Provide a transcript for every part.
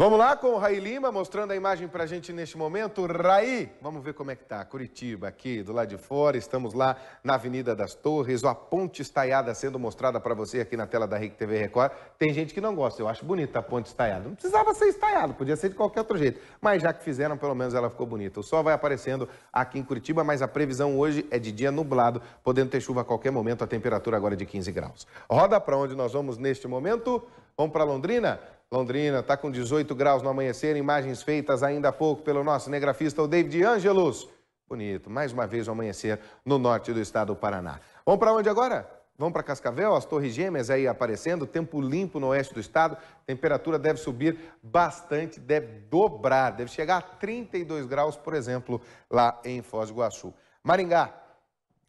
Vamos lá com o Raí Lima, mostrando a imagem para a gente neste momento. Raí, vamos ver como é que tá. Curitiba, aqui do lado de fora, estamos lá na Avenida das Torres, a ponte estaiada sendo mostrada para você aqui na tela da RIC TV Record. Tem gente que não gosta, eu acho bonita a ponte estaiada. Não precisava ser estaiada, podia ser de qualquer outro jeito. Mas já que fizeram, pelo menos ela ficou bonita. O sol vai aparecendo aqui em Curitiba, mas a previsão hoje é de dia nublado, podendo ter chuva a qualquer momento, a temperatura agora é de 15 graus. Roda para onde nós vamos neste momento. Vamos para Londrina? Londrina está com 18 graus no amanhecer, imagens feitas ainda há pouco pelo nosso negrafista, o David Angelus. Bonito, mais uma vez o amanhecer no norte do estado do Paraná. Vamos para onde agora? Vamos para Cascavel, as Torres Gêmeas aí aparecendo, tempo limpo no oeste do estado, temperatura deve subir bastante, deve dobrar, deve chegar a 32 graus, por exemplo, lá em Foz do Iguaçu. Maringá,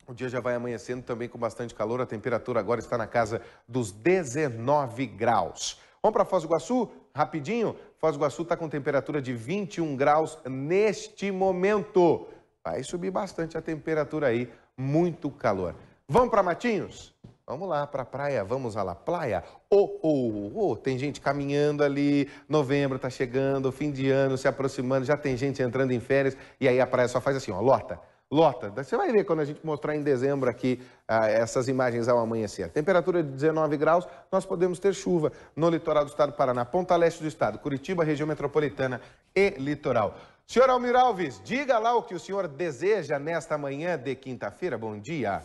o dia já vai amanhecendo também com bastante calor. A temperatura agora está na casa dos 19 graus. Vamos para Foz do Iguaçu? Rapidinho. Foz do Iguaçu está com temperatura de 21 graus neste momento. Vai subir bastante a temperatura aí. Muito calor. Vamos para Matinhos? Vamos lá para a praia, vamos à La Praia. Oh, oh, oh, tem gente caminhando ali, novembro está chegando, fim de ano se aproximando, já tem gente entrando em férias, e aí a praia só faz assim, ó, lota lota. Você vai ver quando a gente mostrar em dezembro aqui ah, essas imagens ao amanhecer. Temperatura de 19 graus, nós podemos ter chuva no litoral do estado do Paraná, ponta leste do estado, Curitiba, região metropolitana e litoral. Senhor Almir Alves, diga lá o que o senhor deseja nesta manhã de quinta-feira. Bom dia.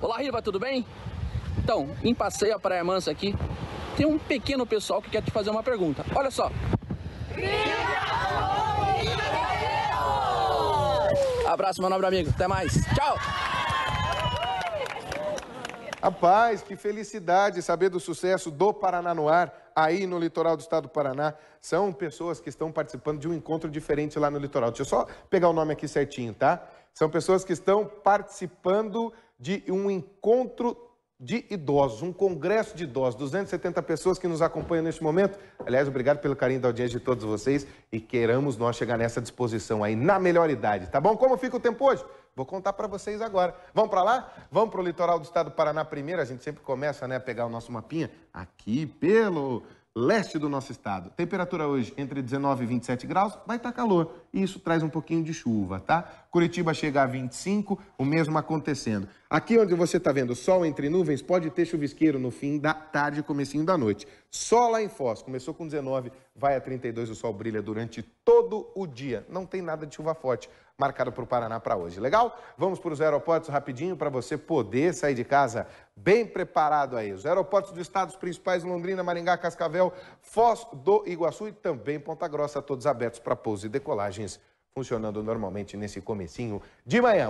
Olá, Riva, tudo bem? Então, em passeio à Praia Mansa aqui, tem um pequeno pessoal que quer te fazer uma pergunta. Olha só. Riva! abraço, meu nobre é amigo. Até mais. Tchau! Rapaz, que felicidade saber do sucesso do Paraná no Ar, aí no litoral do estado do Paraná. São pessoas que estão participando de um encontro diferente lá no litoral. Deixa eu só pegar o nome aqui certinho, tá? São pessoas que estão participando de um encontro de idosos, um congresso de idosos, 270 pessoas que nos acompanham neste momento. Aliás, obrigado pelo carinho da audiência de todos vocês e queremos nós chegar nessa disposição aí na melhor idade, tá bom? Como fica o tempo hoje? Vou contar para vocês agora. Vamos para lá? Vamos para o litoral do estado do Paraná primeiro. A gente sempre começa né, a pegar o nosso mapinha aqui pelo leste do nosso estado. Temperatura hoje entre 19 e 27 graus, vai estar tá calor. E isso traz um pouquinho de chuva, tá? Curitiba chega a 25, o mesmo acontecendo. Aqui onde você está vendo sol entre nuvens, pode ter chuvisqueiro no fim da tarde e comecinho da noite. Só lá em Foz, começou com 19, vai a 32, o sol brilha durante todo o dia. Não tem nada de chuva forte marcado para o Paraná para hoje. Legal? Vamos para os aeroportos rapidinho para você poder sair de casa bem preparado aí. Os aeroportos dos estados principais, Londrina, Maringá, Cascavel, Foz do Iguaçu e também Ponta Grossa, todos abertos para pouso e decolagens, funcionando normalmente nesse comecinho de manhã.